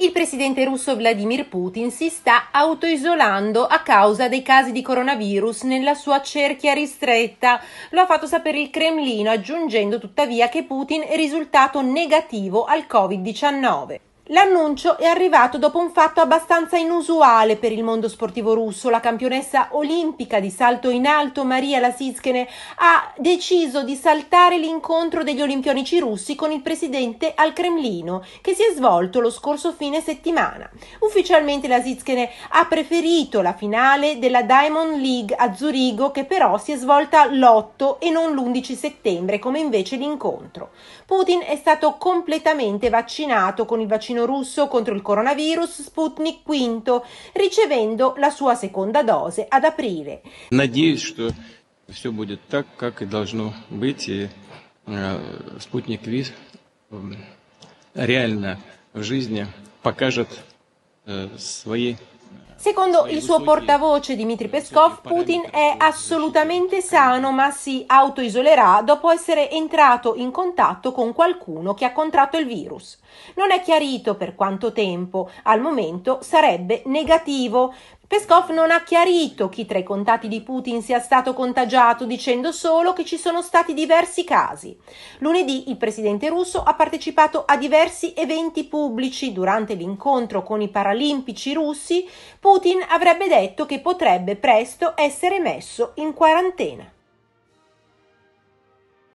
il presidente russo Vladimir Putin si sta autoisolando a causa dei casi di coronavirus nella sua cerchia ristretta. Lo ha fatto sapere il Cremlino, aggiungendo tuttavia che Putin è risultato negativo al Covid-19. L'annuncio è arrivato dopo un fatto abbastanza inusuale per il mondo sportivo russo. La campionessa olimpica di salto in alto Maria Lasiskene ha deciso di saltare l'incontro degli olimpionici russi con il presidente al Cremlino, che si è svolto lo scorso fine settimana. Ufficialmente Lasiskene ha preferito la finale della Diamond League a Zurigo, che però si è svolta l'8 e non l'11 settembre, come invece l'incontro. Putin è stato completamente vaccinato con il vaccino vaccino russo contro il coronavirus Sputnik V, ricevendo la sua seconda dose ad aprile. Надеюсь, что все будет так, как и должно быть, и э, Спутник V реально в жизни покажет э, свои Secondo il suo portavoce Dmitry Peskov, Putin è assolutamente sano ma si autoisolerà dopo essere entrato in contatto con qualcuno che ha contratto il virus. Non è chiarito per quanto tempo, al momento sarebbe negativo, Peskov non ha chiarito chi tra i contatti di Putin sia stato contagiato, dicendo solo che ci sono stati diversi casi. Lunedì il presidente russo ha partecipato a diversi eventi pubblici. Durante l'incontro con i paralimpici russi, Putin avrebbe detto che potrebbe presto essere messo in quarantena.